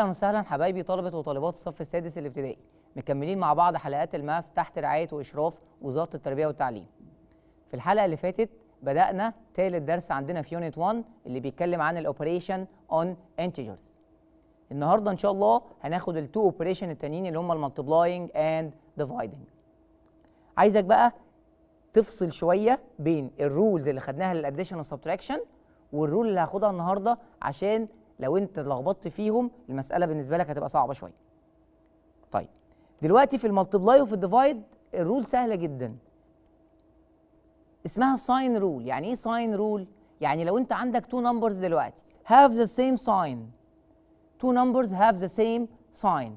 اهلا وسهلا حبايبي طلبه وطالبات الصف السادس الابتدائي مكملين مع بعض حلقات الماث تحت رعايه واشراف وزاره التربيه والتعليم في الحلقه اللي فاتت بدانا ثالث درس عندنا في يونت 1 اللي بيتكلم عن الاوبريشن اون انتجرز النهارده ان شاء الله هناخد التو اوبريشن التانيين اللي هم المالتيبلاينج اند ديفايدنج عايزك بقى تفصل شويه بين الرولز اللي خدناها للاديشن والسبتراكشن والرول اللي هاخدها النهارده عشان لو انت لخبطت فيهم المساله بالنسبه لك هتبقى صعبه شويه طيب دلوقتي في المالتبلاي وفي الديفايد الرول سهله جدا اسمها ساين رول يعني ايه ساين رول يعني لو انت عندك تو نمبرز دلوقتي have the same sign two numbers have the same sign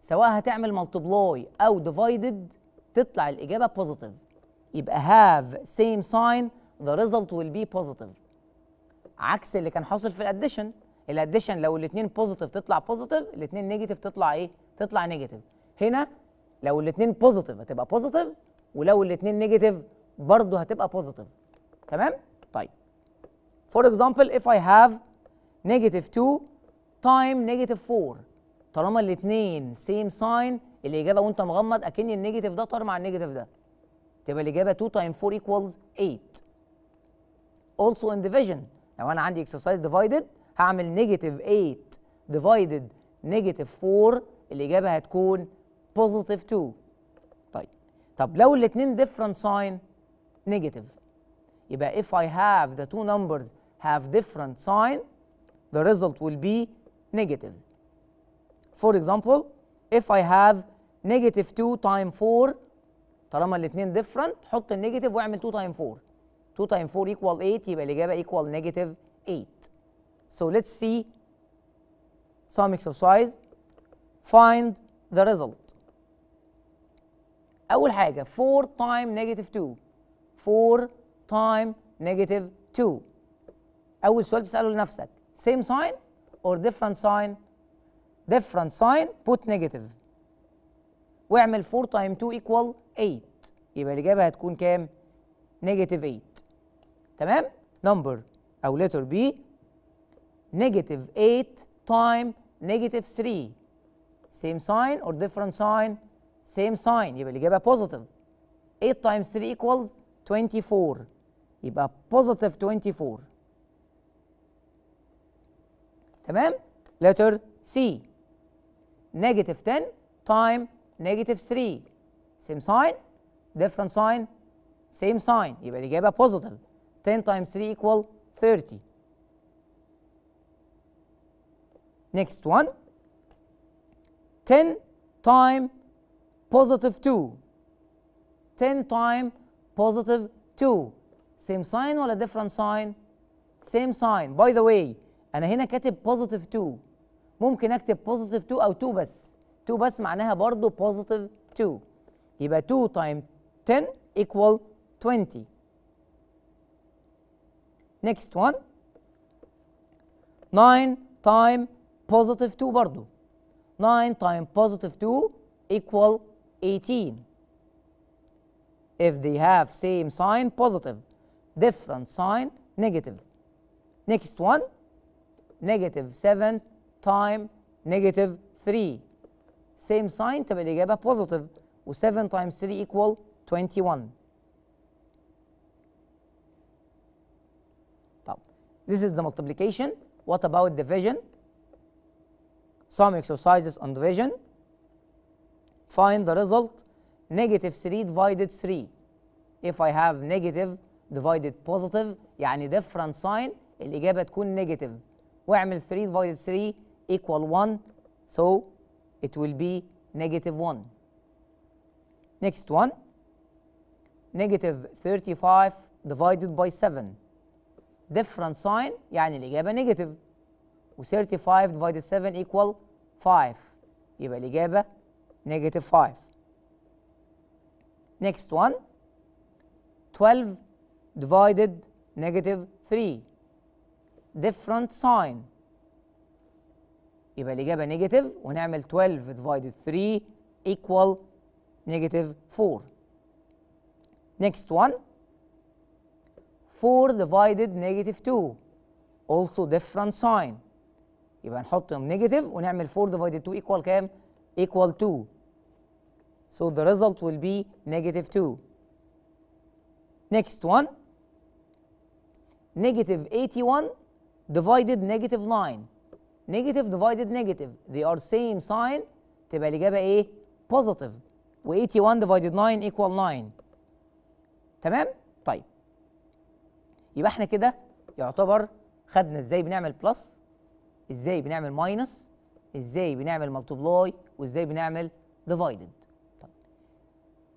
سواء هتعمل multiply او divided تطلع الاجابه positive يبقى have same sign the result will be positive عكس اللي كان حاصل في الاديشن الاديشن لو الاثنين بوزيتيف تطلع بوزيتيف الاثنين نيجاتيف تطلع ايه تطلع نيجاتيف هنا لو الاثنين بوزيتيف هتبقى بوزيتيف ولو الاثنين نيجاتيف برضه هتبقى بوزيتيف تمام طيب فور اكزامبل اف اي هاف نيجاتيف 2 تايم نيجاتيف 4 طالما الاثنين سيم ساين الاجابه وانت مغمض اكن النيجاتيف ده طار مع النيجاتيف ده تبقى الاجابه 2 تايم 4 ايكوالز 8 also in division لو انا عندي exercise divided هعمل نيجاتيف 8 ديفايدد نيجاتيف 4 الاجابه هتكون بوزيتيف 2 طيب طب لو الاثنين ديفرنت ساين نيجاتيف يبقى if I have the two numbers have different sign the result will be negative for example if I have negative 2 times 4 طالما الاثنين different حط النيجاتيف واعمل 2 times 4 2 times 4 equal 8 يبقى الإجابة equal negative 8 so let's see some exercise find the result أول حاجة 4 time negative 2 4 time negative 2 أول سؤال تسأله لنفسك same sign or different sign different sign put negative واعمل 4 time 2 equal 8 يبقى الإجابة هتكون كام؟ negative 8 تمام؟ number أو letter B negative 8 times negative 3 same sign or different sign same sign يبقى الإجابة positive 8 times 3 equals 24 يبقى positive 24 تمام letter C negative 10 time negative 3 same sign different sign same sign يبقى الإجابة positive 10 times 3 equal 30 Next one 10 time positive 2 10 time positive 2 same sign ولا different sign same sign by the way انا هنا كاتب positive 2 ممكن اكتب positive 2 او 2 بس 2 بس معناها برضو positive 2 يبقى 2 time 10 equal 20 next one 9 time positive 2 برضو 9 times positive 2 equal 18 if they have same sign positive different sign negative next one negative 7 times negative 3 same sign تبقى الإجابة positive و 7 times 3 equal 21 طب this is the multiplication what about division some exercises on division, find the result negative 3 divided 3. If I have negative divided positive يعني different sign الإجابة تكون negative واعمل 3 divided 3 equal 1 so it will be negative 1. Next one negative 35 divided by 7 different sign يعني الإجابة negative و35 divided 7 equal 5 يبقى الإجابة negative 5 next one 12 divided negative 3 different sign يبقى الإجابة negative ونعمل 12 divided 3 equal negative 4 next one 4 divided negative 2 also different sign يبقى نحط نيجاتيف ونعمل 4 ديفايدد 2 ايكوال كام؟ ايكوال 2 So the result will be negative 2. Next one, negative 81 divided negative 9. Negative divided negative, they are same sign, تبقى الإجابة إيه؟ positive. و 81 divided 9 equal 9. تمام؟ طيب. يبقى احنا كده يعتبر خدنا ازاي بنعمل بلس ازاي بنعمل ماينس ازاي بنعمل ملتبلاي وازاي بنعمل ديفايدد طيب.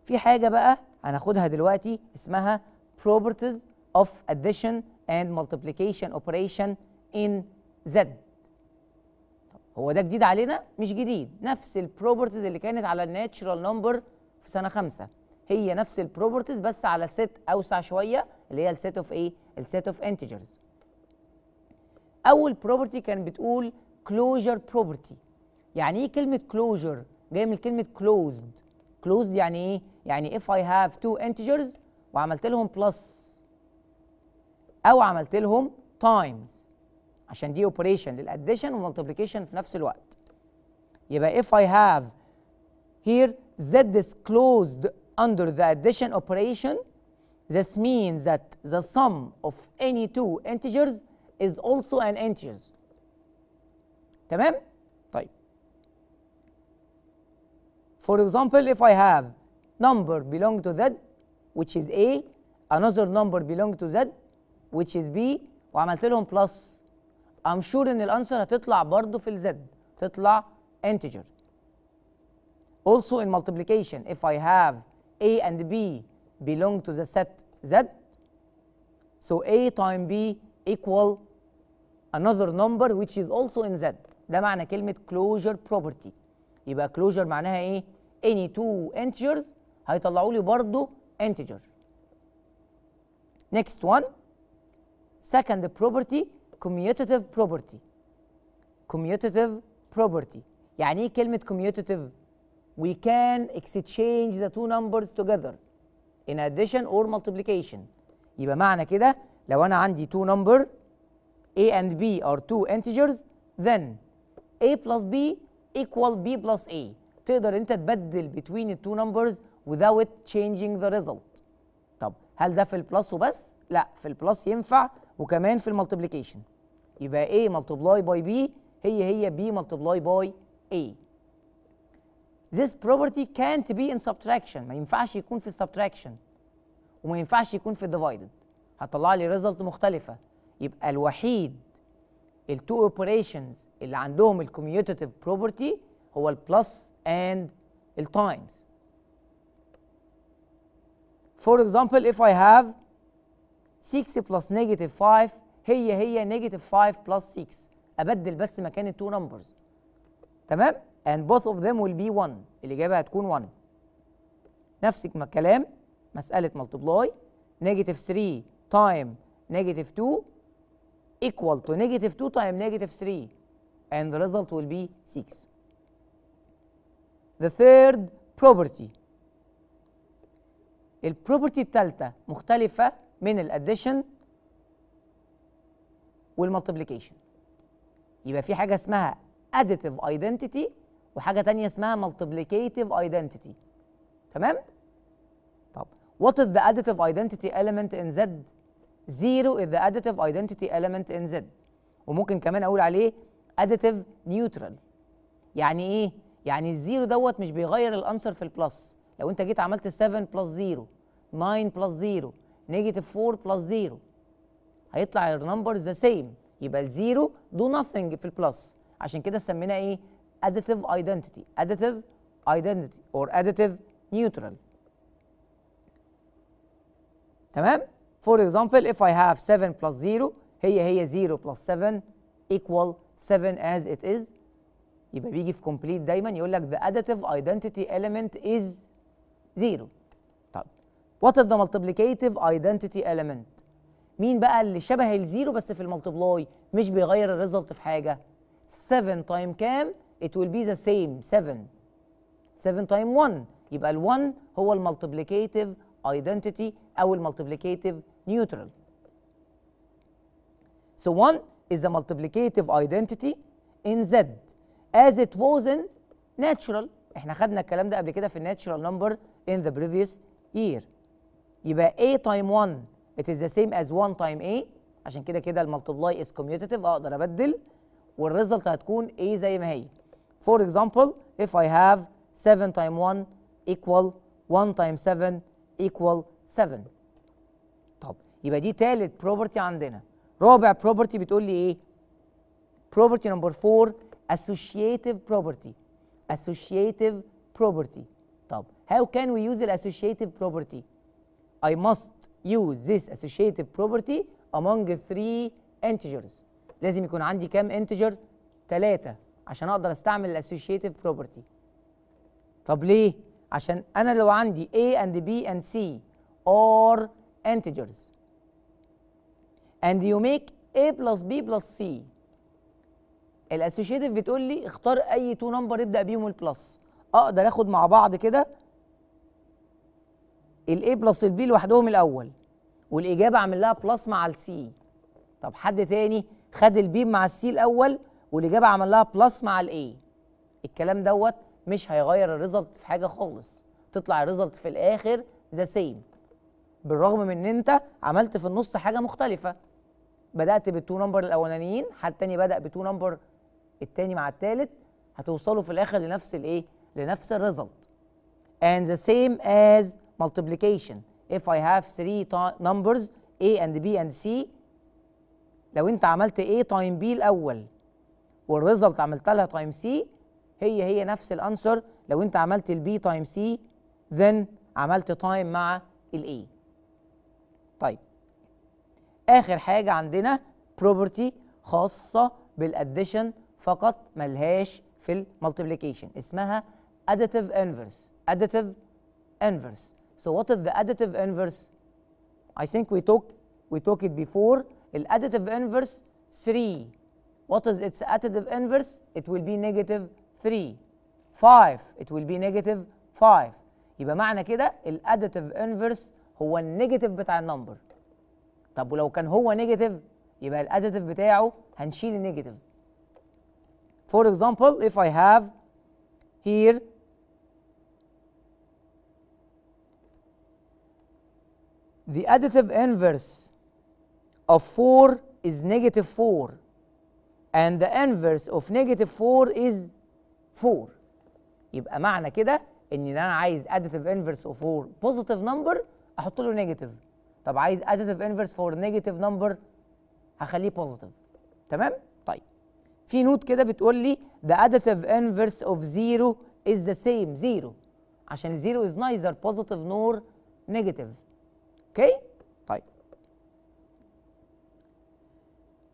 في حاجه بقى هناخدها دلوقتي اسمها properties of addition and multiplication operation in Z طيب. هو ده جديد علينا مش جديد نفس البروبرتيز اللي كانت على الناتشرال نمبر في سنه خمسة هي نفس البروبرتيز بس على ست اوسع شويه اللي هي السيت اوف ايه السيت اوف انتجرز اول بروبرتي كان بتقول كلوجر بروبرتي يعني ايه كلمه كلوجر جايه من كلمه كلوزد كلوزد يعني ايه يعني if I have two integers وعملت لهم plus او عملت لهم times عشان دي اوبريشن للاديشن والمالتيبيكيشن في نفس الوقت يبقى if I have here z is closed under the addition operation this means that the sum of any two integers is also an inches تمام طيب for example if I have number belong to Z which is A another number belong to Z which is B وعملت لهم plus I'm sure ان الانسر هتطلع برضو في الزد تطلع integer also in multiplication if I have A and B belong to the set Z so A times B equal another number which is also in Z ده معنى كلمة closure property يبقى closure معناها ايه؟ any two integers هيطلعوا لي برضه integer next one second property commutative property commutative property يعني ايه كلمة commutative؟ we can exchange the two numbers together in addition or multiplication يبقى معنى كده لو انا عندي two number A and B are two integers then A plus B equal B plus A تقدر انت تبدل between the two numbers without changing the result طب هل ده في البلس وبس؟ لا في البلس ينفع وكمان في الملتبليكيشن يبقى A multiply by B هي هي B multiply by A this property can't be in subtraction ما ينفعش يكون في subtraction وما ينفعش يكون في divided هطلع لي result مختلفه يبقى الوحيد التو اوبريشنز اللي عندهم الكوميوتيف بروبرتي هو البلس اند التايمز For example if I have 6 plus negative 5 هي هي negative 5 plus 6 أبدل بس مكان التو نمبرز تمام and both of them will be 1 الإجابة هتكون 1 نفس الكلام مسألة multiply negative 3 time negative 2 equal to negative 2 times negative 3 and the result will be 6. The third property البروبرتي الثالثة مختلفة من الاديشن والمالتيبليكيشن يبقى في حاجة اسمها additive identity وحاجة تانية اسمها multiplicative identity تمام؟ طب what is the additive identity element in Z زيرو is the additive identity element in Z وممكن كمان اقول عليه additive neutral يعني ايه؟ يعني الزيرو دوت مش بيغير الانسر في البلس لو انت جيت عملت 7 بلس 0 9 بلس 0 نيجاتيف 4 بلس 0 هيطلع الـ numbers the same يبقى الزيرو do nothing في البلس عشان كده سميناه ايه؟ additive identity additive identity or additive neutral تمام؟ For example, if I have 7 plus 0 هي هي 0 plus 7 equal 7 as it is يبقى بيجي في complete دايما يقول لك the additive identity element is 0 طب what is the multiplicative identity element مين بقى اللي شبه الزيرو بس في الملتبلاي مش بيغير الريزلت في حاجه 7 تايم كام it will be the same 7 7 تايم 1 يبقى ال1 هو الملتبليكيتيف ايدنتيتي او الملتبليكيتيف neutral. So 1 is the multiplicative identity in Z as it was in natural احنا خدنا الكلام ده قبل كده في natural number in the previous year يبقى A time 1 it is the same as 1 time A عشان كده كده المultiply is commutative اقدر ابدل والريزلت هتكون A زي ما هي for example if I have 7 time 1 equal 1 time 7 equal 7 يبقى دي تالت بروبرتي عندنا رابع بروبرتي بتقول لي ايه بروبرتي نمبر 4 اسوشييتيف بروبرتي اسوشييتيف بروبرتي طب هاو كان وي يوز الاسوشييتيف بروبرتي اي ماست يوز ذس اسوشييتيف بروبرتي امونج 3 انتجرز لازم يكون عندي كام انتجر 3 عشان اقدر استعمل الاسوشييتيف بروبرتي طب ليه عشان انا لو عندي a and b and c are integers and you make A plus B plus C الاسوشيتيف بتقول لي اختار اي تو نمبر ابدا بيهم البلس اقدر اخد مع بعض كده الاي بلس البي لوحدهم الاول والاجابه اعمل لها بلس مع السي طب حد تاني خد البي مع السي الاول والاجابه عمل لها بلس مع الاي الكلام دوت مش هيغير الريزلت في حاجه خالص تطلع الريزلت في الاخر ذا سيم بالرغم من ان انت عملت في النص حاجه مختلفه بدات بالتو نمبر الاولانيين حد تاني بدا بتو نمبر التاني مع التالت هتوصلوا في الاخر لنفس الايه لنفس الريزلت and the same as multiplication if I have three numbers A and B and C لو انت عملت A تايم B الاول والريزلت عملت لها تايم C هي هي نفس الانسر لو انت عملت البي تايم C then عملت تايم مع الاي طيب اخر حاجه عندنا بروبرتي خاصه بالاديشن فقط ملهاش في المالتيبليكيشن اسمها additive inverse additive inverse so what is the additive inverse I think we talk we talk it before الاديتيف inverse 3 what is its additive inverse it will be negative 3 5 it will be negative 5 يبقى معنى كده الاديتيف inverse هو النيجاتيف بتاع النمبر طب ولو كان هو نيجاتيف يبقى الادجتيف بتاعه هنشيل النيجاتيف for example if I have here the additive inverse of 4 is negative 4 and the inverse of negative 4 is 4 يبقى معنى كده ان انا عايز additive inverse of 4 positive number احط له negative طب عايز additive inverse for negative number هخليه positive تمام طيب في نوت كده بتقول لي the additive inverse of 0 is the same 0 عشان 0 is neither positive nor negative اوكي okay? طيب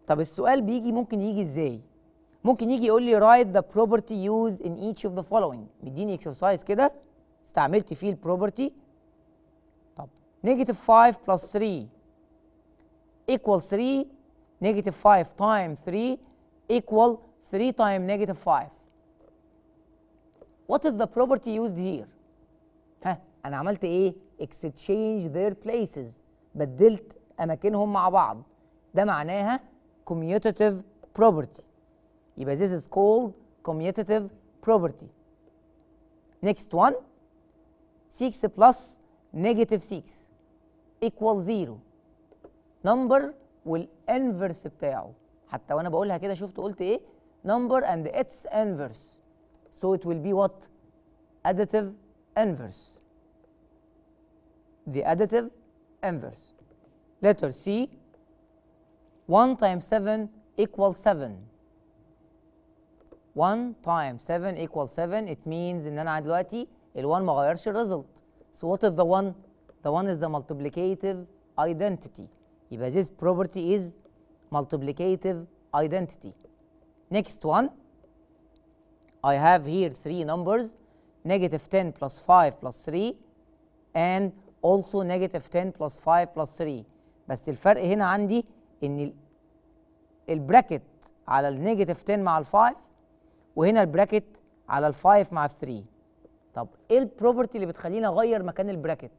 طب السؤال بيجي ممكن يجي ازاي ممكن يجي يقول لي write the property used in each of the following مديني اكسرسايز كده استعملت فيه البروبرتي negative 5 plus 3 equals 3 negative 5 times 3 equal 3 times negative 5 what is the property used here ها انا عملت ايه exchange their places بدلت اماكنهم مع بعض ده معناها commutative property يبقى this is called commutative property next one 6 plus negative 6 equal 0 number والانفرس بتاعه حتى وانا بقولها كده شفت قلت ايه number and its inverse so it will be what additive inverse the additive inverse letter C 1 times 7 equals 7 1 times 7 equals 7 it means ان انا دلوقتي ال1 ما غيرش الريزلت so what is the 1 the one is the multiplicative identity يبقى this property is multiplicative identity next one I have here three numbers negative 10 plus 5 plus 3 and also negative 10 plus 5 plus 3 بس الفرق هنا عندي ان البراكت على النيجاتيف 10 مع ال5 وهنا البراكت على ال5 مع ال3 طب ايه البروبرتي اللي بتخليني اغير مكان البراكت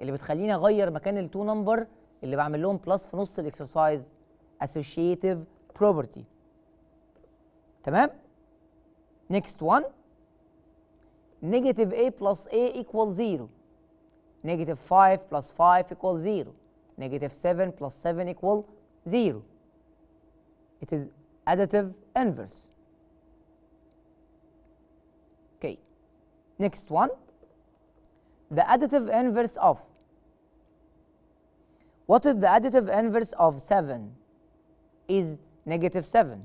اللي بتخليني اغير مكان التو نمبر اللي بعمل لهم بلس في نص الاكسرسايز associative property تمام next one negative a plus a equals 0 negative 5 plus 5 equals 0 negative 7 plus 7 equal 0 it is additive inverse okay next one the additive inverse of What is the additive inverse of 7? Is negative 7.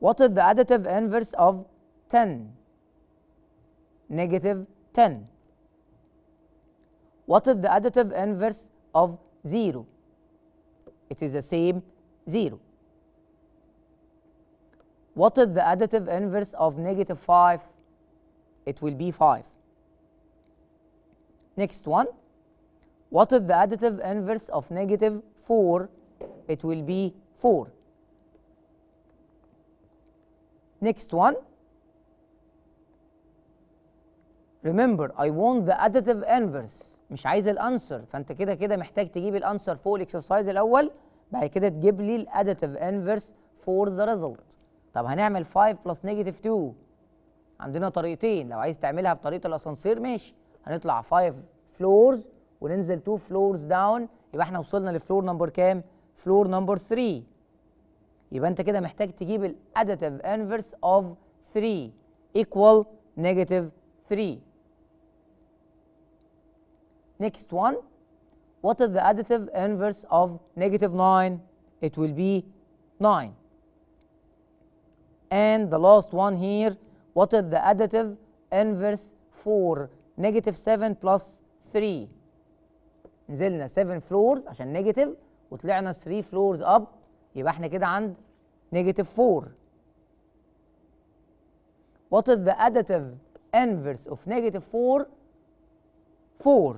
What is the additive inverse of 10? Negative 10. What is the additive inverse of 0? It is the same 0. What is the additive inverse of negative 5? It will be 5. Next one. What is the additive inverse of negative 4? It will be 4. Next one. Remember I want the additive inverse مش عايز الانسر فانت كده كده محتاج تجيب الانسر فوق الاكسرسايز الاول بعد كده تجيب لي الاديتيف انفرس فور ذا ريزلت طب هنعمل 5 بلس نيجاتيف 2 عندنا طريقتين لو عايز تعملها بطريقه الاسانسير ماشي هنطلع 5 فلورز وننزل 2 فلورز داون يبقى احنا وصلنا لفلور نمبر كام؟ فلور نمبر 3 يبقى انت كده محتاج تجيب الاديتيف انفرس اوف 3 equal negative 3 Next one what is the additive inverse of negative 9? It will be 9. And the last one here, what is the additive inverse for negative 7 plus 3? نزلنا 7 فلورز عشان نيجاتيف وطلعنا 3 فلورز اب يبقى احنا كده عند نيجاتيف 4 What is the additive inverse of negative 4 4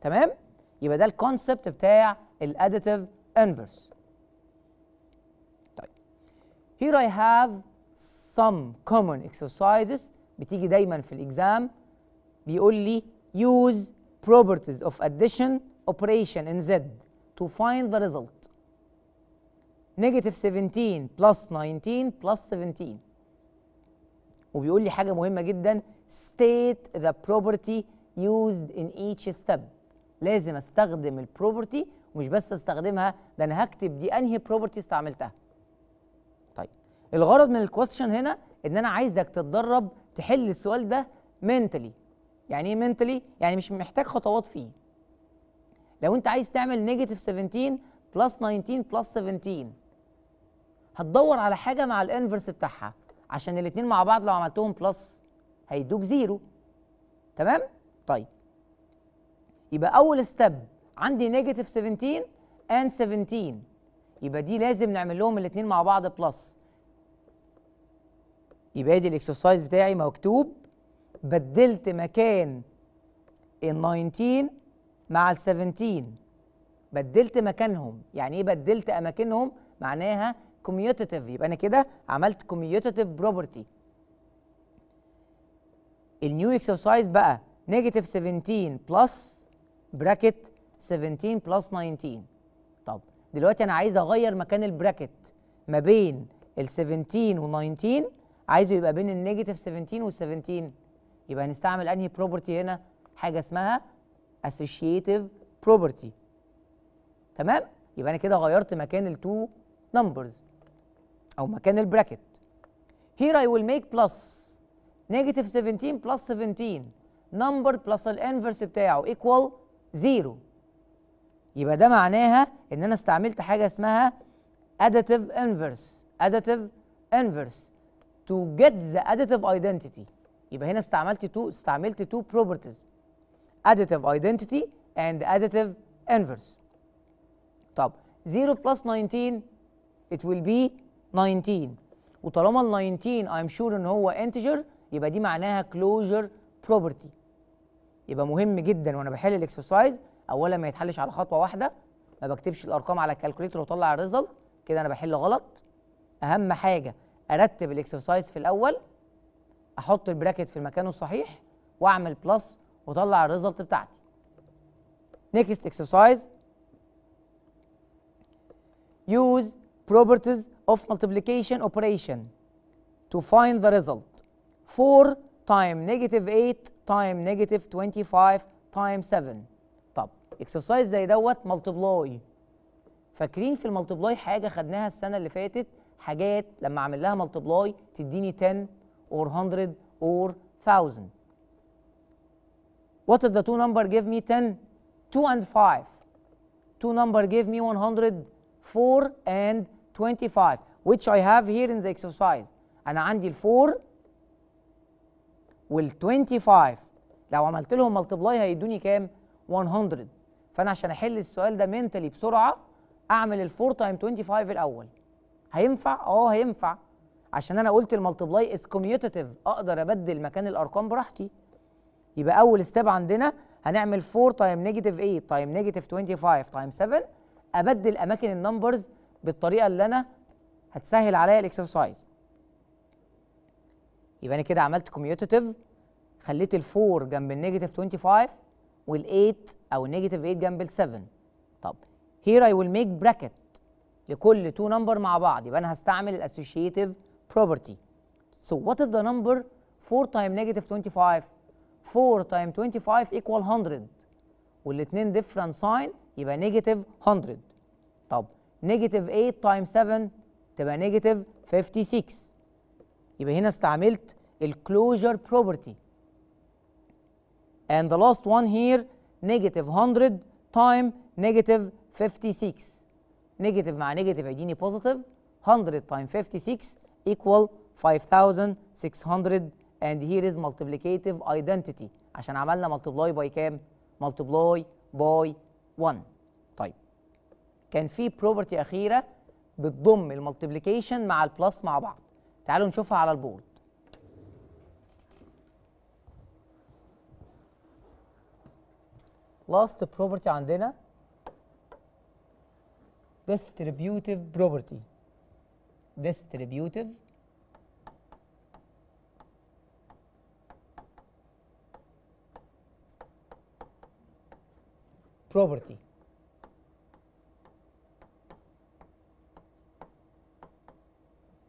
تمام يبقى ده الكونسبت بتاع الاديتيف انفرس طيب here I have some common exercises بتيجي دايما في الاكزام بيقول لي use properties of addition operation in Z to find the result. Negative 17 plus 19 plus 17 وبيقول لي حاجة مهمة جدا state the property used in each step لازم استخدم البروبرتي ومش بس استخدمها ده انا هكتب دي انهي بروبرتي استعملتها طيب الغرض من الكويستشن هنا ان انا عايزك تتدرب تحل السؤال ده mentally يعني ايه منتلي يعني مش محتاج خطوات فيه لو انت عايز تعمل نيجاتيف 17 بلس 19 بلس 17 هتدور على حاجه مع الانفرس بتاعها عشان الاثنين مع بعض لو عملتهم بلس هيدوك زيرو تمام طيب يبقى اول ستيب عندي نيجاتيف 17 اند 17 يبقى دي لازم نعمل لهم الاثنين مع بعض بلس يبقى ادي الاكسرسايز بتاعي مكتوب بدلت مكان ال 19 مع ال 17 بدلت مكانهم يعني ايه بدلت اماكنهم معناها كوميوتاتيف يبقى انا كده عملت كوميوتاتيف بروبرتي النيو اكسرسايز بقى نيجاتيف 17 بلس براكت 17 بلس 19 طب دلوقتي انا عايز اغير مكان البراكت ما بين ال 17 و 19 عايزه يبقى بين النيجاتيف 17 وال 17 يبقى هنستعمل انهي بروبرتي هنا حاجه اسمها associative property تمام يبقى انا كده غيرت مكان التو نمبرز او مكان البراكت here I will make plus negative 17 plus 17 number plus الانفرس بتاعه equal 0 يبقى ده معناها ان انا استعملت حاجه اسمها additive inverse additive inverse to get the additive identity يبقى هنا استعملت تو استعملت تو بروبرتيز additive identity and additive inverse طب 0 plus 19 it will be 19 وطالما ال 19 I'm sure ان هو integer يبقى دي معناها closure property يبقى مهم جدا وانا بحل الاكسرسايز اولا ما يتحلش على خطوه واحده ما بكتبش الارقام على الكالكوليتر واطلع الريزلت كده انا بحل غلط اهم حاجه ارتب الاكسرسايز في الاول احط البراكت في مكانه الصحيح واعمل بلس واطلع الريزلت بتاعتي نيكست اكسرسايز يوز بروبرتيز اوف multiplication اوبريشن تو فايند ذا ريزلت 4 تايم نيجاتيف 8 تايم نيجاتيف 25 تايم 7 طب اكسرسايز زي دوت ملتيبلاي فاكرين في الملتيبلاي حاجه خدناها السنه اللي فاتت حاجات لما اعمل لها ملتيبلاي تديني 10 or 100 or 1000 what if the two numbers give me 10 2 and 5 two numbers give me 104 and 25 which I have here in the exercise أنا عندي ال 4 وال 25 لو عملت لهم multiply هيدوني كام 100 فأنا عشان أحل السؤال ده mentally بسرعة أعمل ال 4 تايم 25 الأول هينفع؟ أه هينفع عشان انا قلت المالتبلاي از كوميوتيف اقدر ابدل مكان الارقام براحتي يبقى اول ستيب عندنا هنعمل 4 تايم نيجاتيف 8 تايم نيجاتيف 25 تايم 7 ابدل اماكن النمبرز بالطريقه اللي انا هتسهل عليا الاكسرسايز يبقى انا كده عملت كوميوتيف خليت ال4 جنب النيجاتيف 25 وال8 او النيجاتيف 8 جنب ال7 طب هير اي ويل ميك براكت لكل تو نمبر مع بعض يبقى انا هستعمل الاسوشيتيف property. So what is the number 4 times negative 25 4 times 25 equal 100 والاثنين different sign يبقى negative 100 طب negative 8 times 7 تبقى negative 56 يبقى هنا استعملت الكلوجر property and the last one here negative 100 times negative 56 negative مع negative يديني positive 100 times 56 equal 5600 and here is multiplicative identity عشان عملنا multiply by كام؟ multiply by 1 طيب كان في property أخيرة بتضم المالتيبليكيشن مع البلس مع بعض تعالوا نشوفها على البورد last property عندنا distributive property distributive property.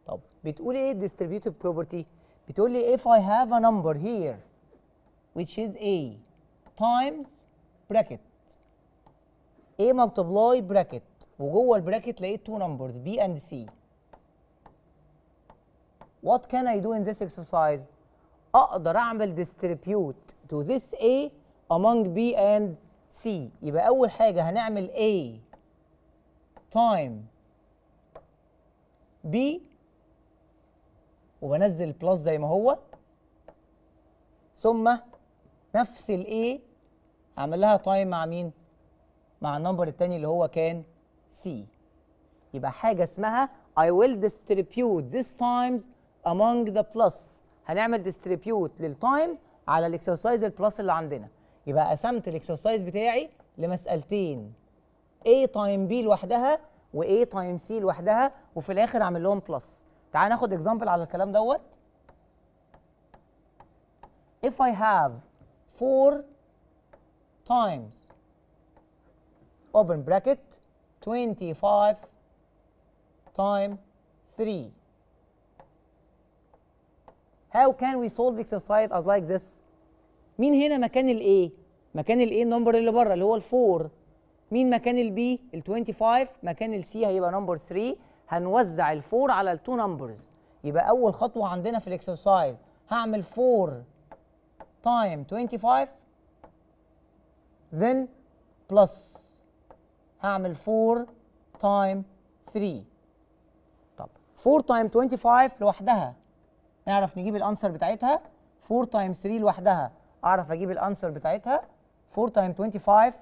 طب بتقول ايه distributive property؟ بتقول لي if I have a number here which is A times bracket A multiply bracket وجوه البراكت لقيت two numbers B and C What can I do in this exercise? أقدر أعمل distribute to this A among B and C يبقى أول حاجة هنعمل A time B وبنزل بلس زي ما هو ثم نفس ال A هعمل لها تايم مع مين؟ مع النمبر التاني اللي هو كان C يبقى حاجة اسمها I will distribute these times among the plus هنعمل ديستريبيوت للتايمز على الاكسرسايز البلس اللي عندنا يبقى قسمت الاكسرسايز بتاعي لمسالتين A تايم B لوحدها و A تايم C لوحدها وفي الاخر اعمل لهم بلس تعال ناخد اكزامبل على الكلام دوت if I have 4 times open bracket 25 time 3 How can we solve exercise as like this? مين هنا مكان الـ A؟ مكان الـ A النمبر اللي بره اللي هو الـ 4. مين مكان الـ B؟ الـ 25 مكان الـ C هيبقى نمبر 3 هنوزع الـ 4 على الـ 2 نمبرز يبقى اول خطوه عندنا في الاكسرسايز هعمل 4 تايم 25 then plus هعمل 4 تايم 3 طب 4 تايم 25 لوحدها نعرف نجيب الانسر بتاعتها 4 تايمز 3 لوحدها اعرف اجيب الانسر بتاعتها 4 تايم 25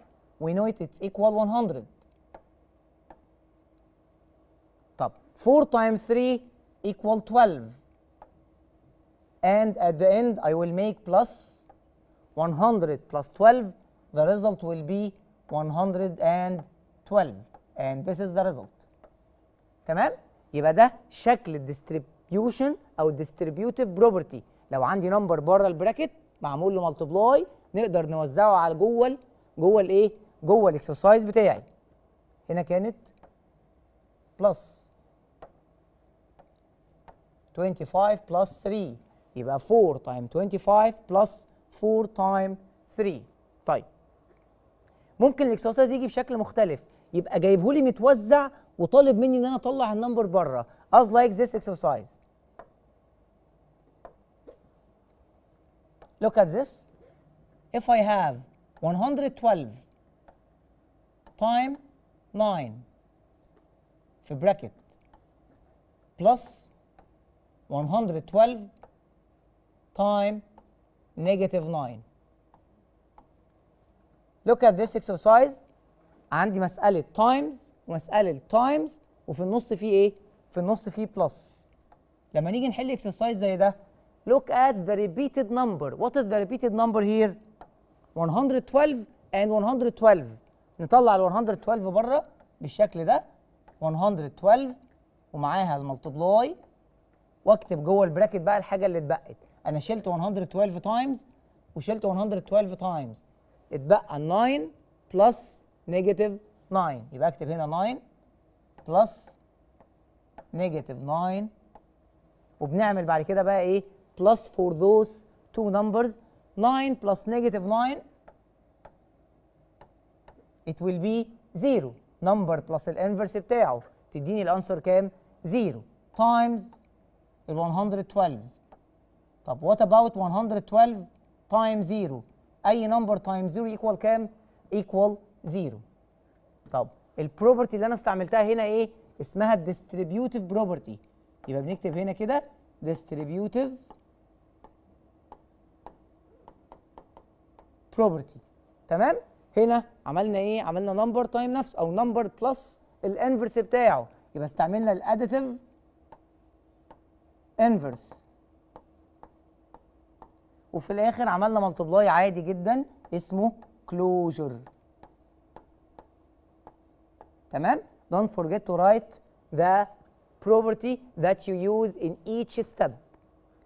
وي نو ات it's ايكوال 100 طب 4 تايم 3 ايكوال 12 and at the end I will make plus 100 plus 12 the result will be 112 and this is the result تمام يبقى ده شكل الديستريب ديستريبيوشن او ديستريبيوتيف بروبرتي لو عندي نمبر بره البراكت معمول له ملتبلاي نقدر نوزعه على جوه جوه الايه جوه الاكسرسايز بتاعي هنا كانت بلس 25 بلس 3 يبقى 4 تايم 25 بلس 4 تايم 3 طيب ممكن الاكسرسايز يجي بشكل مختلف يبقى جايبه لي متوزع وطالب مني ان انا اطلع النمبر بره as like this exercise look at this if I have 112 time 9 في bracket plus 112 time negative 9 look at this exercise عندي مسألة times ومساله تايمز وفي النص فيه ايه في النص فيه بلس لما نيجي نحل اكسرسايز زي ده look at the repeated number what is the repeated number here 112 and 112 نطلع ال 112 بره بالشكل ده 112 ومعاها الملتبلاي واكتب جوه البراكت بقى الحاجه اللي اتبقت انا شلت 112 تايمز وشلت 112 تايمز اتبقى 9 بلس نيجاتيف 9 يبقى اكتب هنا 9 بلس نيجاتيف 9 وبنعمل بعد كده بقى ايه بلس فور ذوز تو نمبرز 9 بلس نيجاتيف 9 it will be 0 نمبر بلس الانفرس بتاعه تديني الانسر كام 0 تايمز ال 112 طب وات اباوت 112 تايم 0 اي نمبر تايم 0 ايكوال كام ايكوال 0 طب البروبرتي اللي انا استعملتها هنا ايه اسمها الديستريبيوتيف بروبرتي يبقى بنكتب هنا كده ديستريبيوتيف بروبرتي تمام هنا عملنا ايه عملنا نمبر تايم نفسه او نمبر بلس الانفرس بتاعه يبقى استعملنا الاديتيف انفرس وفي الاخر عملنا ملتبلاي عادي جدا اسمه كلوجر تمام don't forget to write the property that you use in each step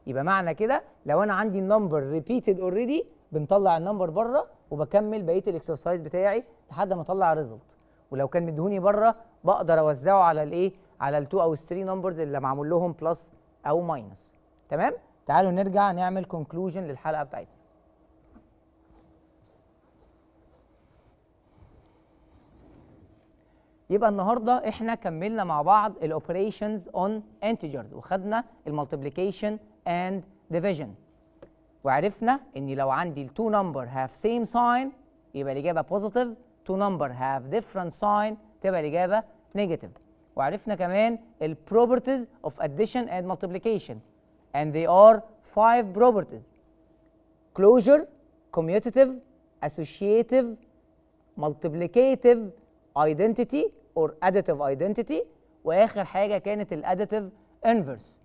يبقى معنى كده لو انا عندي النمبر repeated already بنطلع النمبر بره وبكمل بقيه الاكسرسايز بتاعي لحد ما اطلع الريزلت ولو كان مديهوني بره بقدر اوزعه على الايه على ال2 او ال3 نمبرز اللي معمول لهم بلس او ماينس تمام تعالوا نرجع نعمل كونكلوجن للحلقه بتاعتنا يبقى النهارده احنا كملنا مع بعض الاوبريشنز اون انتجرز وخدنا Multiplication اند ديفيجن وعرفنا ان لو عندي التو نمبر هاف سيم ساين يبقى الاجابه بوزيتيف تو نمبر هاف ديفرنت ساين تبقى الاجابه نيجاتيف وعرفنا كمان البروبرتيز اوف اديشن اند Multiplication and they are five properties closure commutative associative multiplicative identity اور اديتيف ايدنتيتي واخر حاجه كانت الاديتيف انفرس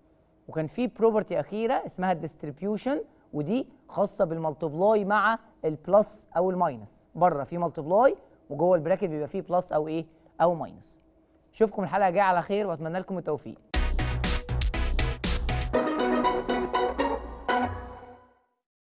وكان في بروبرتي اخيره اسمها الديستريبيوشن ودي خاصه بالمالتبلاي مع البلس او الماينس بره في مالتبلاي وجوه البراكت بيبقى فيه بلس او ايه او ماينس اشوفكم الحلقه الجايه على خير واتمنى لكم التوفيق